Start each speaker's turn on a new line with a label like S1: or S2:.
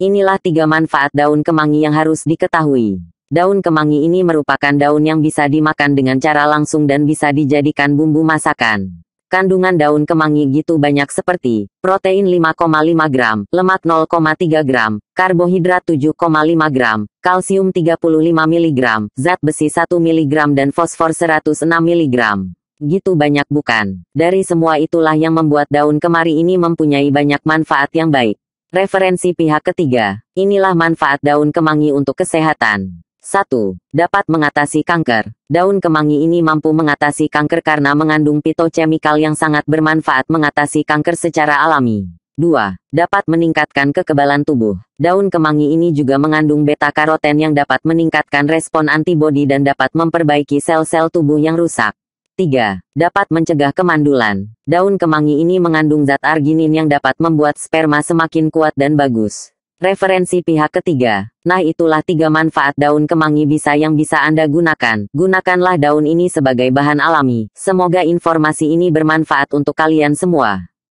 S1: Inilah tiga manfaat daun kemangi yang harus diketahui. Daun kemangi ini merupakan daun yang bisa dimakan dengan cara langsung dan bisa dijadikan bumbu masakan. Kandungan daun kemangi gitu banyak seperti protein 5,5 gram, lemak 0,3 gram, karbohidrat 7,5 gram, kalsium 35 mg, zat besi 1 mg dan fosfor 106 mg. Gitu banyak bukan? Dari semua itulah yang membuat daun kemari ini mempunyai banyak manfaat yang baik. Referensi pihak ketiga, inilah manfaat daun kemangi untuk kesehatan. 1. Dapat mengatasi kanker. Daun kemangi ini mampu mengatasi kanker karena mengandung fitokemikal yang sangat bermanfaat mengatasi kanker secara alami. 2. Dapat meningkatkan kekebalan tubuh. Daun kemangi ini juga mengandung beta karoten yang dapat meningkatkan respon antibodi dan dapat memperbaiki sel-sel tubuh yang rusak. 3. Dapat mencegah kemandulan. Daun kemangi ini mengandung zat arginin yang dapat membuat sperma semakin kuat dan bagus. Referensi pihak ketiga. Nah itulah tiga manfaat daun kemangi bisa yang bisa Anda gunakan. Gunakanlah daun ini sebagai bahan alami. Semoga informasi ini bermanfaat untuk kalian semua.